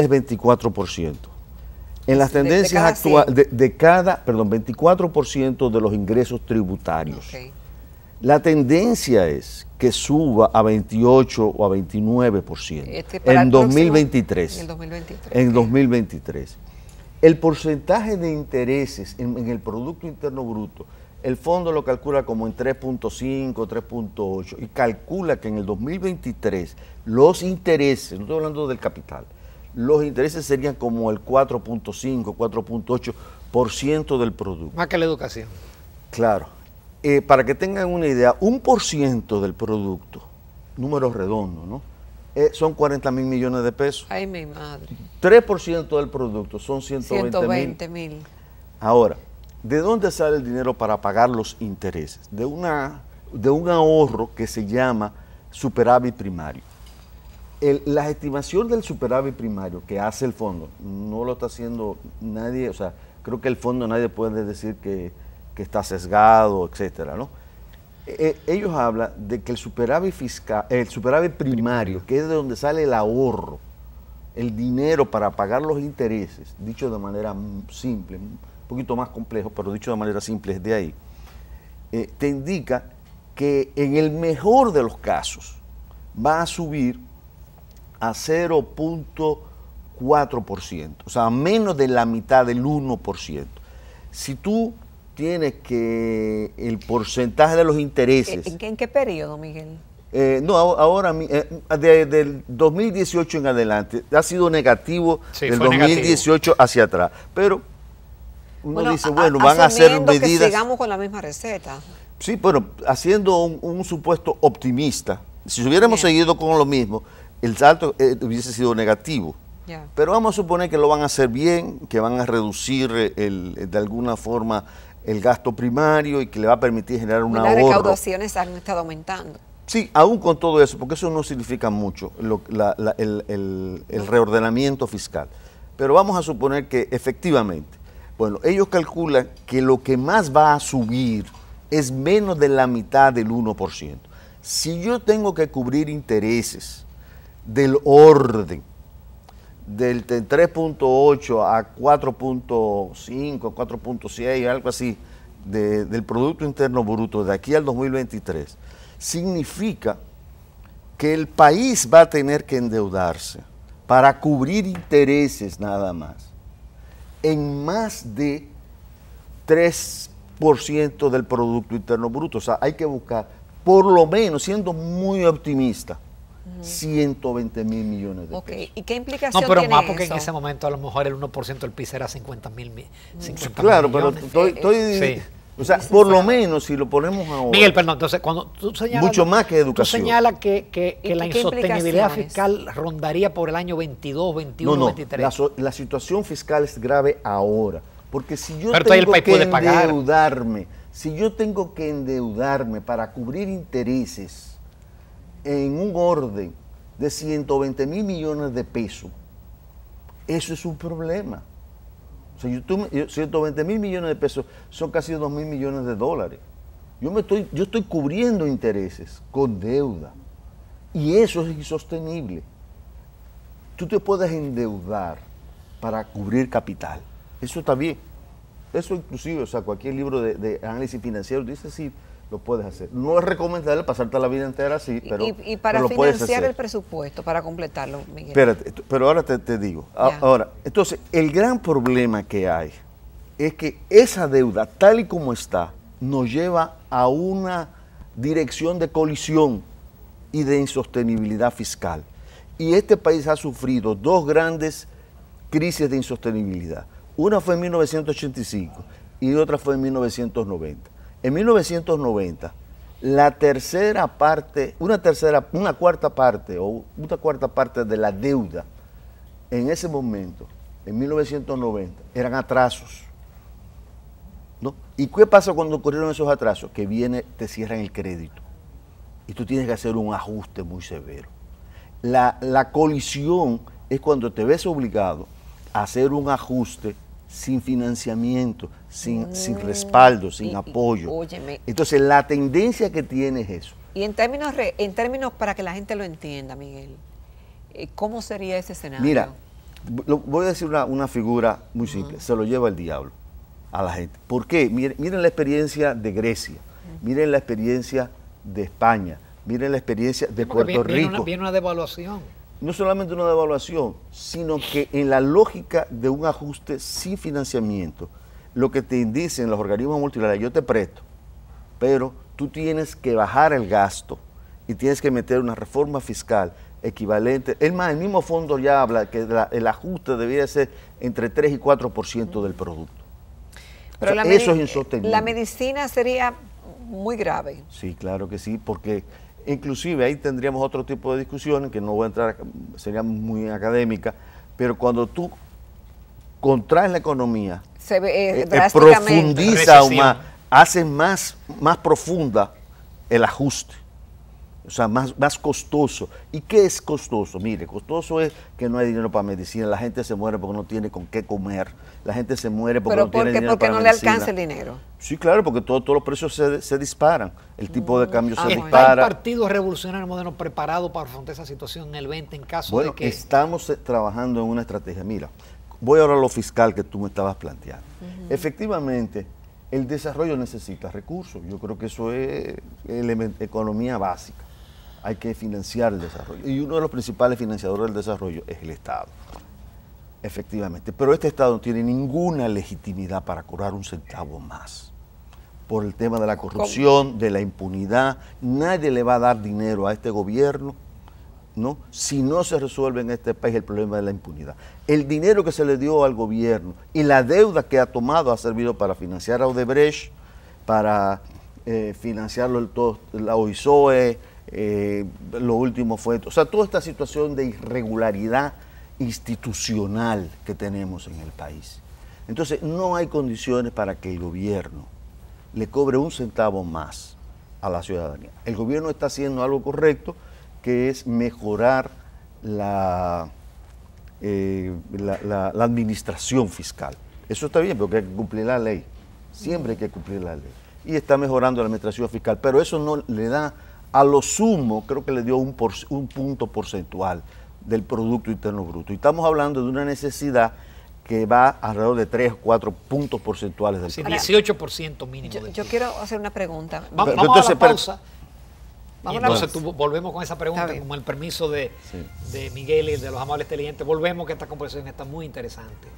es 24%. En las tendencias actuales, de, cada, perdón, 24% de los ingresos tributarios. La tendencia es que suba a 28 o a 29% este, en, 2023, en 2023. En 2023. El porcentaje de intereses en, en, el Producto Interno Bruto, el fondo lo calcula como en 3.5, 3.8 y calcula que en el 2023 los intereses, no estoy hablando del capital, los intereses serían como el 4.5, 4.8% del producto. Más que la educación. Claro. Eh, para que tengan una idea, un por ciento del producto, números redondos, ¿no? Eh, son 40 mil millones de pesos. Ay, mi madre. 3% del producto son 120, 120 mil. Ahora, ¿de dónde sale el dinero para pagar los intereses? De, una, de un ahorro que se llama superávit primario la estimación del superávit primario que hace el fondo, no lo está haciendo nadie, o sea, creo que el fondo nadie puede decir que, está sesgado, etcétera, ¿no? E, e, ellos hablan de que el superávit fiscal, el superávit primario, que es de donde sale el ahorro, el dinero para pagar los intereses, dicho de manera simple, un poquito más complejo, pero dicho de manera simple es de ahí, eh, te indica que en el mejor de los casos va a subir a 0.4%, o sea, menos de la mitad del 1%. Si tú tienes que el porcentaje de los intereses... ¿En, qué periodo, Miguel? Eh, no, ahora, desde eh, el del 2018 en adelante, ha sido negativo del 2018 hacia atrás, pero uno dice, bueno, van a ser medidas... sigamos con la misma receta. Sí, pero haciendo un, supuesto optimista, si hubiéramos seguido con lo mismo, el salto eh, hubiese sido negativo. Pero vamos a suponer que lo van a hacer bien, que van a reducir eh, eh, de alguna forma el gasto primario y que le va a permitir generar una Las recaudaciones han estado aumentando. Sí, aún con todo eso, porque eso no significa mucho, el, el reordenamiento fiscal. Pero vamos a suponer que efectivamente, bueno, ellos calculan que lo que más va a subir es menos de la mitad del 1%. Si yo tengo que cubrir intereses, del orden, del 3.8 a 4.5, 4.6, algo así, del Producto Interno Bruto de aquí al 2023, significa que el país va a tener que endeudarse para cubrir intereses nada más en más de 3% del Producto Interno Bruto. O sea, hay que buscar, por lo menos, siendo muy optimista, 120 mil millones de okay. ¿Y qué implicación No, pero más porque en ese momento a lo mejor el 1% del PIB era 50 mil mm. millones Claro, pero estoy... estoy O sea, por lo menos si lo ponemos ahora... Miguel, perdón, entonces cuando tú señalas... Mucho más que educación. Tú señalas que, que, la insostenibilidad fiscal rondaría por el año 22, 21, no, no, 23. La, situación fiscal es grave ahora. Porque si yo tengo que endeudarme, si yo tengo que endeudarme para cubrir intereses en un orden de 120 mil millones de pesos, eso es un problema. O sea, 120 mil millones de pesos son casi 2 mil millones de dólares. Yo, me estoy, yo estoy cubriendo intereses con deuda. Y eso es insostenible. Tú te puedes endeudar para cubrir capital. Eso está bien. Eso inclusive, o sea, cualquier libro de, análisis financiero dice, sí, si, lo puedes hacer. No es recomendable pasarte la vida entera así, pero. Y, para financiar el presupuesto, para completarlo, Miguel. pero ahora te, digo. Ahora, entonces, el gran problema que hay es que esa deuda, tal y como está, nos lleva a una dirección de colisión y de insostenibilidad fiscal. Y este país ha sufrido dos grandes crisis de insostenibilidad. Una fue en 1985 y otra fue en 1990. En 1990, la tercera parte, una tercera, una cuarta parte o una cuarta parte de la deuda en ese momento, en 1990, eran atrasos. ¿no? ¿Y qué pasa cuando ocurrieron esos atrasos? Que viene, te cierran el crédito y tú tienes que hacer un ajuste muy severo. La, la colisión es cuando te ves obligado a hacer un ajuste sin financiamiento, sin, sin mm, respaldo, sin apoyo. Entonces la tendencia que tiene es eso. Y en términos, en términos para que la gente lo entienda, Miguel, eh, ¿cómo sería ese escenario? Mira, voy a decir una, figura muy simple, se lo lleva el diablo a la gente. ¿Por qué? Miren, la experiencia de Grecia, miren la experiencia de España, miren la experiencia de Puerto Rico. Viene viene una devaluación no solamente una devaluación, sino que en la lógica de un ajuste sin financiamiento, lo que te dicen los organismos multilaterales, yo te presto, pero tú tienes que bajar el gasto y tienes que meter una reforma fiscal equivalente. Es más, el mismo fondo ya habla que el ajuste debía ser entre 3 y 4% del producto. Pero eso es insostenible. La medicina sería muy grave. Sí, claro que sí, porque Inclusive ahí tendríamos otro tipo de discusiones que no voy a entrar, sería muy académica, pero cuando tú contraes la economía, Se eh, eh, eh, profundiza aún más, hace más, más profunda el ajuste o sea, más, costoso. ¿Y qué es costoso? Mire, costoso es que no hay dinero para medicina, la gente se muere porque no tiene con qué comer, la gente se muere porque no tiene dinero porque para no le alcanza el dinero. Sí, claro, porque todos los precios se, disparan, el tipo de mm. cambio se ah, dispara. hay el Partido Revolucionario Moderno preparado para afrontar esa situación en el 20 en caso de que...? estamos eh, trabajando en una estrategia. Mira, voy ahora a lo fiscal que tú me estabas planteando. Efectivamente, el desarrollo necesita recursos, yo creo que eso es economía básica hay que financiar el desarrollo. Y uno de los principales financiadores del desarrollo es el Estado. Efectivamente. Pero este Estado no tiene ninguna legitimidad para cobrar un centavo más. Por el tema de la corrupción, de la impunidad, nadie le va a dar dinero a este gobierno, ¿no? Si no se resuelve en este país el problema de la impunidad. El dinero que se le dio al gobierno y la deuda que ha tomado ha servido para financiar a Odebrecht, para eh, financiarlo el la OISOE, eh, lo último fue, o sea, toda esta situación de irregularidad institucional que tenemos en el país. Entonces, no hay condiciones para que el gobierno le cobre un centavo más a la ciudadanía. El gobierno está haciendo algo correcto, que es mejorar la, eh, la administración fiscal. Eso está bien, porque hay que cumplir la ley. Siempre hay que cumplir la ley. Y está mejorando la administración fiscal, pero eso no le da a lo sumo creo que le dio un, punto porcentual del Producto Interno Bruto. Y estamos hablando de una necesidad que va alrededor de 3 o 4 puntos porcentuales del sí, 18% mínimo. Yo, quiero hacer una pregunta. vamos a la pausa. Vamos volvemos con esa pregunta, con el permiso de, de Miguel y de los amables televidentes. Volvemos que esta conversación está muy interesante.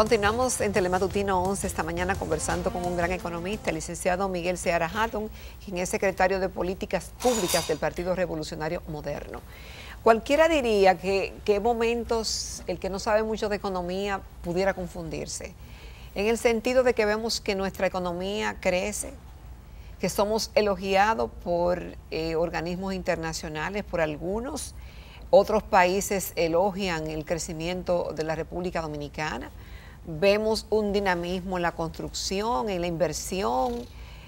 Continuamos en Telematutino 11 esta mañana conversando con un gran economista, el licenciado Miguel Seara Hatton, quien es secretario de Políticas Públicas del Partido Revolucionario Moderno. Cualquiera diría que, que momentos el que no sabe mucho de economía pudiera confundirse, en el sentido de que vemos que nuestra economía crece, que somos elogiados por eh, organismos internacionales, por algunos, otros países elogian el crecimiento de la República Dominicana vemos un dinamismo en la construcción, en la inversión,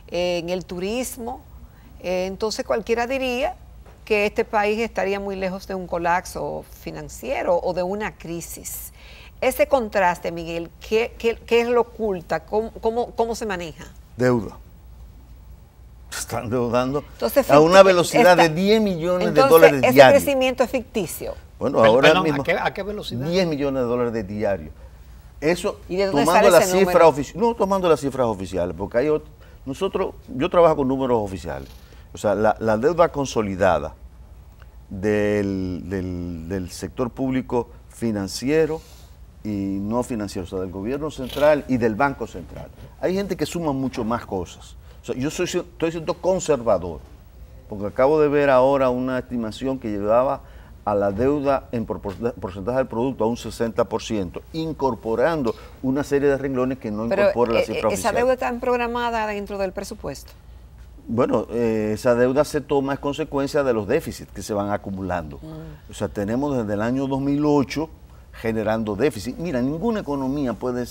en el turismo. Eh, entonces cualquiera diría que este país estaría muy lejos de un colapso financiero o de una crisis. Ese contraste, Miguel, ¿qué, es lo oculta? ¿Cómo, se maneja? Deuda. Están deudando a una velocidad de 10 millones de dólares diarios. Ese crecimiento es ficticio. Bueno, ahora mismo. ¿a qué, velocidad? 10 millones de dólares de diario. Eso, tomando las cifras oficiales. No, tomando las cifras oficiales, porque hay nosotros, yo trabajo con números oficiales. O sea, la, deuda consolidada del, sector público financiero y no financiero, o sea, del gobierno central y del Banco Central. Hay gente que suma mucho más cosas. yo soy, estoy siendo conservador, porque acabo de ver ahora una estimación que llevaba a la deuda en porcentaje del producto a un 60%, incorporando una serie de renglones que no incorpora la eh, cifra eh, ¿Esa deuda está programada dentro del presupuesto? Bueno, eh, esa deuda se toma es consecuencia de los déficits que se van acumulando. Ah. O sea, tenemos desde el año 2008 generando déficit. Mira, ninguna economía puede,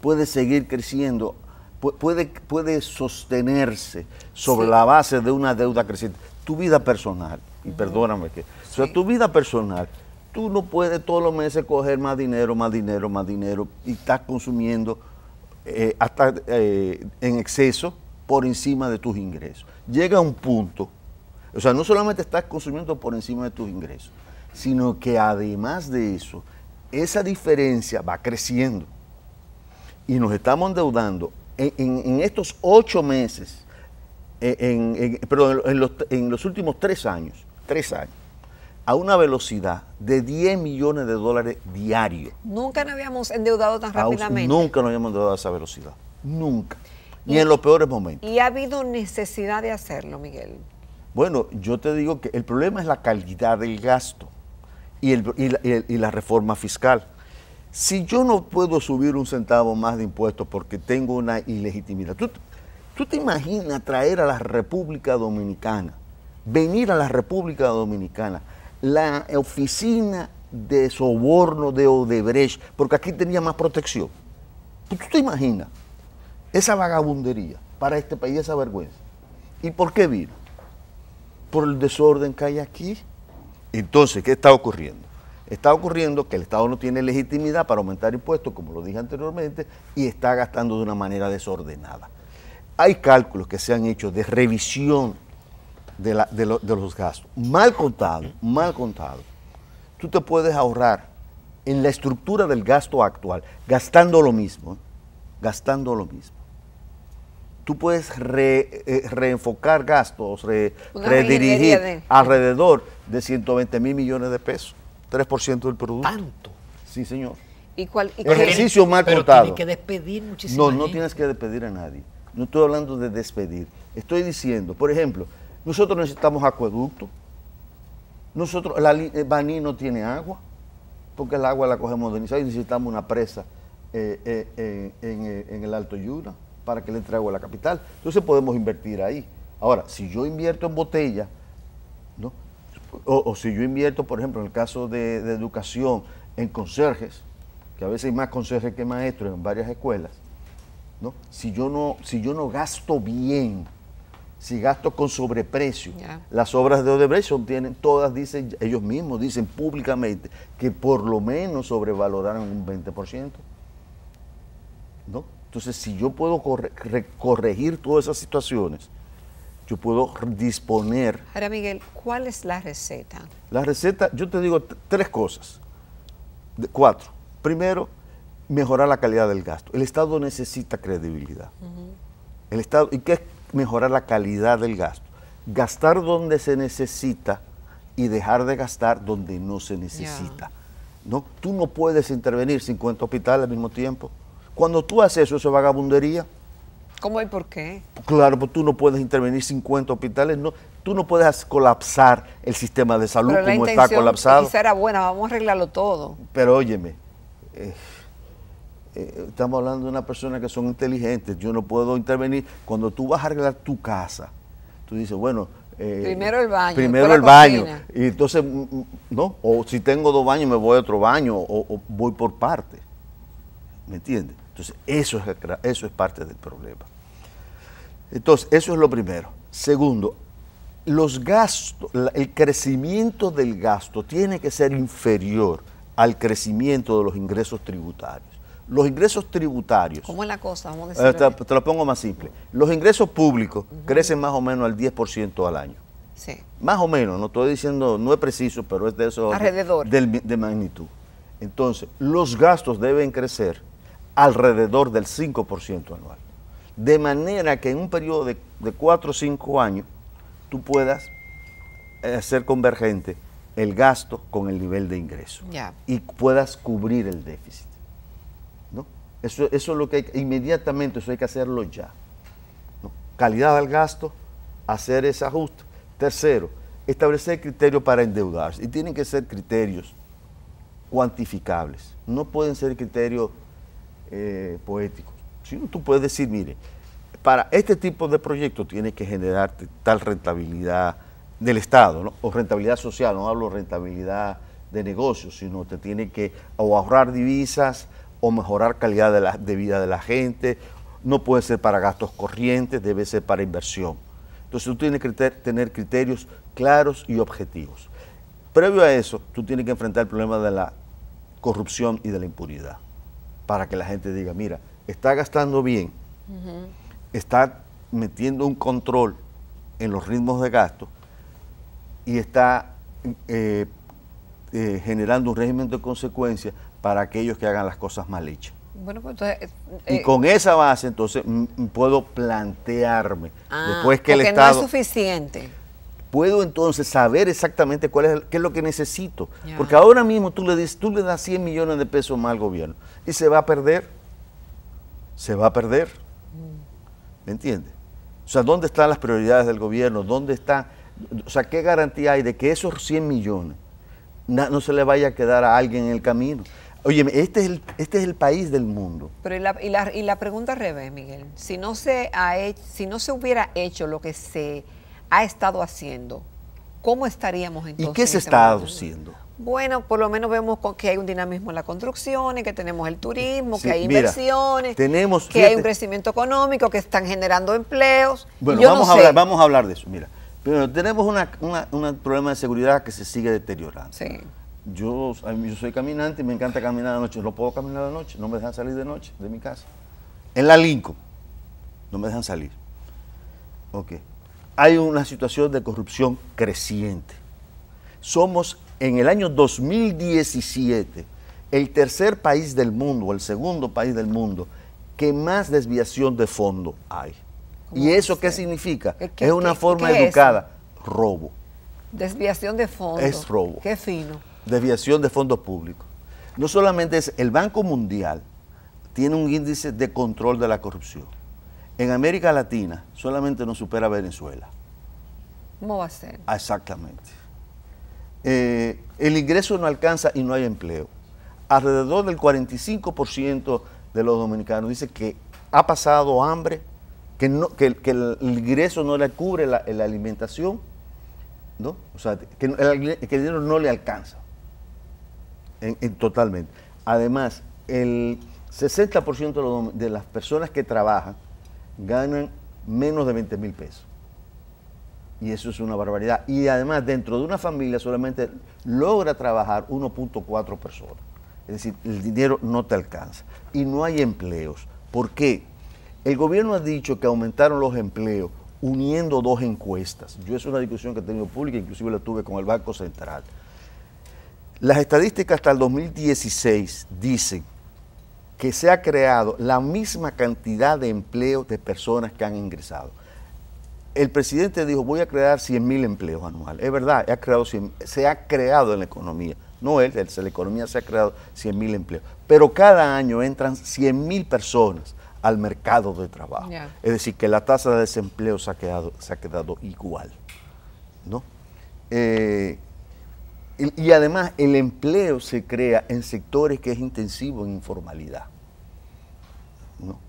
puede seguir creciendo, puede, puede sostenerse sobre la base de una deuda creciente. Tu vida personal, y perdóname que. O sea, tu vida personal, tú no puedes todos los meses coger más dinero, más dinero, más dinero y estás consumiendo eh, hasta eh, en exceso por encima de tus ingresos. Llega un punto, o sea, no solamente estás consumiendo por encima de tus ingresos, sino que además de eso, esa diferencia va creciendo y nos estamos endeudando en, estos ocho meses, eh, en, en perdón, los, en los últimos tres años, tres años, a una velocidad de 10 millones de dólares diarios. Nunca nos habíamos endeudado tan rápidamente. Nunca nos habíamos endeudado a esa velocidad. Nunca. Ni y, en los peores momentos. Y ha habido necesidad de hacerlo, Miguel. Bueno, yo te digo que el problema es la calidad del gasto y, la, reforma fiscal. Si yo no puedo subir un centavo más de impuestos porque tengo una ilegitimidad, ¿tú, tú te imaginas traer a la República Dominicana venir a la República Dominicana, la oficina de soborno de Odebrecht, porque aquí tenía más protección. ¿Tú te imaginas esa vagabundería para este país, esa vergüenza? ¿Y por qué vino? Por el desorden que hay aquí. Entonces, ¿qué está ocurriendo? Está ocurriendo que el Estado no tiene legitimidad para aumentar impuestos, como lo dije anteriormente, y está gastando de una manera desordenada. Hay cálculos que se han hecho de revisión de, los gastos. Mal contado, mal contado. Tú te puedes ahorrar en la estructura del gasto actual, gastando lo mismo, gastando lo mismo. Tú puedes eh, reenfocar gastos, redirigir alrededor de 120 mil millones de pesos, 3% del producto. ¿Tanto? Sí, señor. ¿Y Ejercicio mal contado. que despedir muchísimo. No, no tienes que despedir a nadie. No estoy hablando de despedir. Estoy diciendo, por ejemplo, nosotros necesitamos acueducto. Nosotros, la, eh, Baní no tiene agua, porque el agua la cogemos de Niza y necesitamos una presa eh, eh, en, el Alto Yuna para que le entre agua a la capital. Entonces podemos invertir ahí. Ahora, si yo invierto en botella, o, si yo invierto, por ejemplo, en el caso de, educación, en conserjes, que a veces hay más conserjes que maestros en varias escuelas, ¿no? si, yo no, si yo no gasto bien si gasto con sobreprecio. Las obras de Odebrecht tienen, todas dicen, ellos mismos dicen públicamente que por lo menos sobrevaloraron un 20%. ¿no? Entonces, si yo puedo corregir todas esas situaciones, yo puedo disponer. Ahora, Miguel, ¿cuál es la receta? La receta, yo te digo tres cosas. De cuatro. Primero, mejorar la calidad del gasto. El Estado necesita credibilidad. El Estado, ¿y qué, mejorar la calidad del gasto. Gastar donde se necesita y dejar de gastar donde no se necesita. ¿no? Tú no puedes intervenir 50 hospitales al mismo tiempo. Cuando tú haces eso, eso es vagabundería. ¿Cómo y por qué? Claro, pues tú no puedes intervenir 50 hospitales, no, tú no puedes colapsar el sistema de salud como está colapsado. Quizá era buena, vamos a arreglarlo todo. Pero óyeme, eh, eh, estamos hablando de una persona que son inteligentes, yo no puedo intervenir. Cuando tú vas a arreglar tu casa, tú dices, bueno... Eh, primero el baño. Primero el baño. Y entonces, mm, mm, ¿no? O si tengo dos baños, me voy a otro baño, o, voy por partes. ¿Me entiendes? Entonces, eso es, eso es parte del problema. Entonces, eso es lo primero. Segundo, los gastos, el crecimiento del gasto tiene que ser inferior al crecimiento de los ingresos tributarios los ingresos tributarios. ¿Cómo es la cosa? Vamos a eh, te, te, lo pongo más simple. Los ingresos públicos crecen más o menos al 10% al año. Sí. Más o menos, no estoy diciendo, no es preciso, pero es de eso. Alrededor. de magnitud. Entonces, los gastos deben crecer alrededor del 5% anual. De manera que en un periodo de, 4 o 5 años, tú puedas hacer eh, convergente el gasto con el nivel de ingreso. Y puedas cubrir el déficit. Eso, es lo que hay, inmediatamente, eso hay que hacerlo ya. Calidad al gasto, hacer ese ajuste. Tercero, establecer criterios para endeudarse. Y tienen que ser criterios cuantificables. No pueden ser criterios eh, poéticos. Si tú puedes decir, mire, para este tipo de proyectos tiene que generarte tal rentabilidad del Estado, ¿no? o rentabilidad social, no hablo rentabilidad de negocios, sino te tiene que ahorrar divisas o mejorar calidad de, la, vida de la gente, no puede ser para gastos corrientes, debe ser para inversión. Entonces tú tienes que tener criterios claros y objetivos. Previo a eso, tú tienes que enfrentar el problema de la corrupción y de la impunidad, para que la gente diga, mira, está gastando bien, está metiendo un control en los ritmos de gasto y está eh, eh, generando un régimen de consecuencias para aquellos que hagan las cosas mal hechas. Pues, eh, y eh, con esa base, entonces, puedo plantearme, ah, después que el Estado... no es suficiente. Puedo entonces saber exactamente cuál es qué es lo que necesito. Porque ahora mismo tú le, dices, tú le das 100 millones de pesos más al gobierno y se va a perder. Se va a perder. Mm. ¿Me entiendes? O sea, ¿dónde están las prioridades del gobierno? ¿Dónde está? O sea, ¿qué garantía hay de que esos 100 millones no se le vaya a quedar a alguien en el camino? Oye, este es el, este es el país del mundo. Pero y la, y la, pregunta al revés, Miguel. Si no, se ha si no se hubiera hecho lo que se ha estado haciendo, ¿cómo estaríamos entonces? ¿Y qué se este está haciendo? Bueno, por lo menos vemos que hay un dinamismo en las construcción, que tenemos el turismo, que hay inversiones, que hay un crecimiento económico, que están generando empleos. Bueno, vamos, a hablar, vamos a hablar de eso. Mira, tenemos un problema de seguridad que se sigue deteriorando. Sí yo, yo soy caminante y me encanta caminar de noche. No puedo caminar de noche, no me dejan salir de noche de mi casa. En la Lincoln, no me dejan salir. Ok. Hay una situación de corrupción creciente. Somos en el año 2017 el tercer país del mundo, el segundo país del mundo, que más desviación de fondo hay. ¿Y eso qué significa? es una forma educada, robo. Desviación de fondo. Es robo. Qué fino desviación de fondos públicos. No solamente es el Banco Mundial tiene un índice de control de la corrupción. En América Latina solamente nos supera Venezuela. ¿Cómo va a ser? Ah, exactamente. Eh, el ingreso no alcanza y no hay empleo. Alrededor del 45% de los dominicanos dice que ha pasado hambre, que, el ingreso no le cubre la, alimentación, ¿no? O sea, que que el dinero no le alcanza totalmente. Además, el 60% de, las personas que trabajan ganan menos de 20 mil pesos. Y eso es una barbaridad. Y además, dentro de una familia solamente logra trabajar 1.4 personas. Es decir, el dinero no te alcanza. Y no hay empleos. ¿Por qué? El gobierno ha dicho que aumentaron los empleos uniendo dos encuestas. Yo es una discusión que he tenido pública, inclusive la tuve con el Banco Central. Las estadísticas hasta el 2016 dicen que se ha creado la misma cantidad de empleo de personas que han ingresado. El presidente dijo, voy a crear 100.000 empleos anuales. Es verdad, ha creado se ha creado en la economía. No él, la economía se ha creado 100.000 empleos. Pero cada año entran 100.000 personas al mercado de trabajo. Es decir, que la tasa de desempleo se ha quedado, se ha quedado igual. ¿no? Eh, y además el empleo se crea en sectores que es intensivo en informalidad,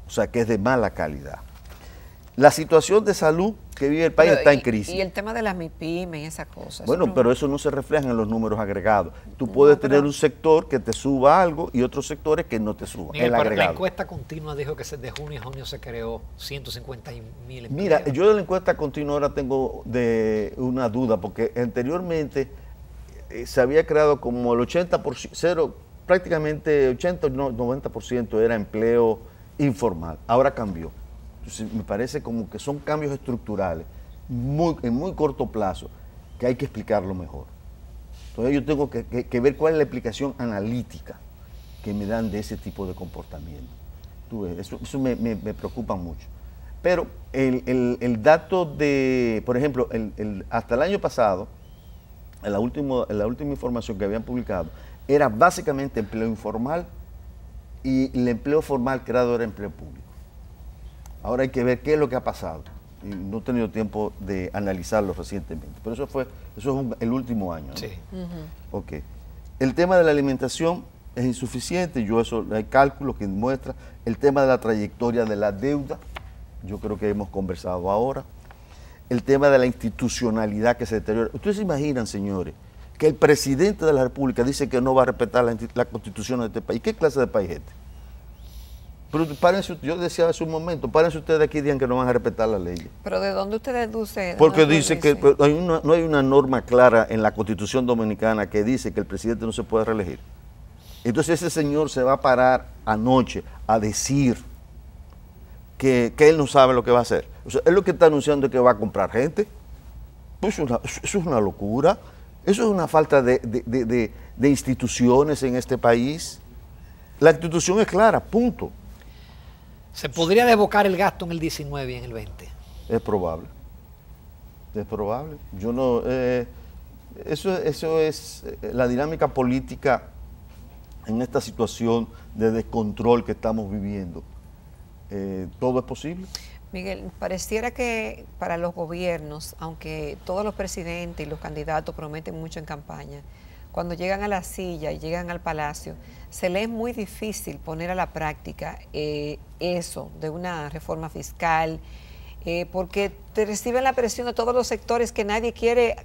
o sea, que es de mala calidad. La situación de salud que vive el país está en crisis. Y el tema de las MIPIME y esas cosas. Bueno, pero eso no se refleja en los números agregados. Tú puedes tener un sector que te suba algo y otros sectores que no te suban. La encuesta continua dijo que de junio a junio se creó 150 mil Mira, yo de la encuesta continua ahora tengo de una duda, porque anteriormente eh, se había creado como el 80%, cero, prácticamente 80 o 90% era empleo informal. Ahora cambió. Entonces, me parece como que son cambios estructurales muy, en muy corto plazo que hay que explicarlo mejor. Entonces yo tengo que, ver cuál es la explicación analítica que me dan de ese tipo de comportamiento. eso, me, preocupa mucho. Pero el, el, dato de, por ejemplo, el, hasta el año pasado, en la, última, la última información que habían publicado, era básicamente empleo informal y el empleo formal creado era empleo público. Ahora hay que ver qué es lo que ha pasado. no he tenido tiempo de analizarlo recientemente, pero eso fue, eso es el último año. Sí. El tema de la alimentación es insuficiente, yo eso, hay cálculos que muestran. El tema de la trayectoria de la deuda, yo creo que hemos conversado ahora el tema de la institucionalidad que se deteriora. Ustedes se imaginan, señores, que el presidente de la República dice que no va a respetar la, constitución de este país. ¿Qué clase de país es este? Pero yo decía hace un momento, párense ustedes aquí y digan que no van a respetar la ley. Pero ¿de dónde usted deduce? Porque dice, que no hay una norma clara en la constitución dominicana que dice que el presidente no se puede reelegir. Entonces ese señor se va a parar anoche a decir que él no sabe lo que va a hacer es lo que está anunciando que va a comprar gente. Pues eso es una locura. Eso es una falta de, instituciones en este país. La institución es clara, punto. ¿Se podría devocar el gasto en el 19 y en el 20? Es probable. Es probable. Yo no. Eh, eso, es eh, la dinámica política en esta situación de descontrol que estamos viviendo. Eh, todo es posible. Miguel, pareciera que para los gobiernos, aunque todos los presidentes y los candidatos prometen mucho en campaña, cuando llegan a la silla y llegan al palacio, se les es muy difícil poner a la práctica eh, eso de una reforma fiscal, eh, porque te reciben la presión de todos los sectores que nadie quiere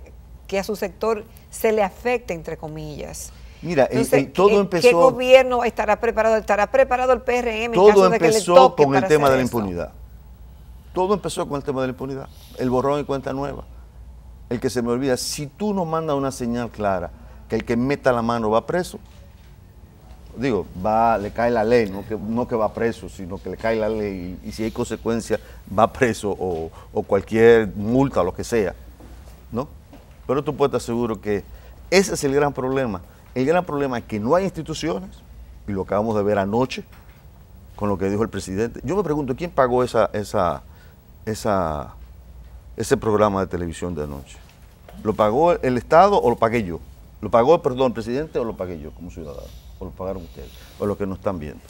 que a su sector se le afecte, entre comillas. Mira, eh, todo empezó. ¿Qué gobierno estará preparado? ¿Estará preparado el PRM? Todo empezó con el tema de la impunidad. Todo empezó con el tema de la impunidad, el borrón y cuenta nueva. El que se me olvida, si tú no mandas una señal clara que el que meta la mano va preso, digo, le cae la ley, no que, no que va preso, sino que le cae la ley y, si hay consecuencia va preso o, cualquier multa o lo que sea, ¿no? Pero tú puedes estar seguro que ese es el gran problema. El gran problema es que no hay instituciones, y lo acabamos de ver anoche con lo que dijo el presidente. Yo me pregunto, ¿quién pagó esa, esa, esa, ese programa de televisión de anoche? ¿Lo pagó el Estado o lo pagué yo? ¿Lo pagó, perdón, el presidente o lo pagué yo como ciudadano? ¿O lo pagaron ustedes? ¿O los que nos están viendo?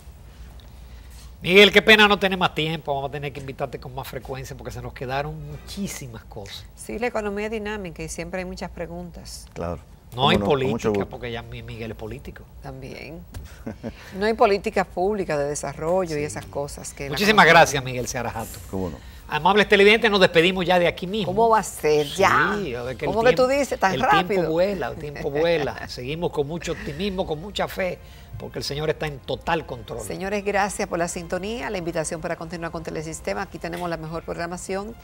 Miguel, qué pena no tener más tiempo, vamos a tener que invitarte con más frecuencia porque se nos quedaron muchísimas cosas. Sí, la economía es dinámica y siempre hay muchas preguntas. Claro. No hay política, porque ya Miguel es político. También. No hay políticas públicas de desarrollo y esas cosas que... Muchísimas gracias, Miguel Searajato. Cómo no. Amables televidentes, nos despedimos ya de aquí mismo. ¿Cómo va a ser ya? Sí, a que ¿Cómo que tú dices tan rápido? El tiempo vuela, el tiempo vuela. Seguimos con mucho optimismo, con mucha fe, porque el Señor está en total control. Señores, gracias por la sintonía, la invitación para continuar con Telesistema. Aquí tenemos la mejor programación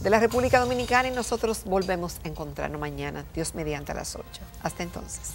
de la República Dominicana y nosotros volvemos a encontrarnos mañana, Dios mediante a las 8. Hasta entonces.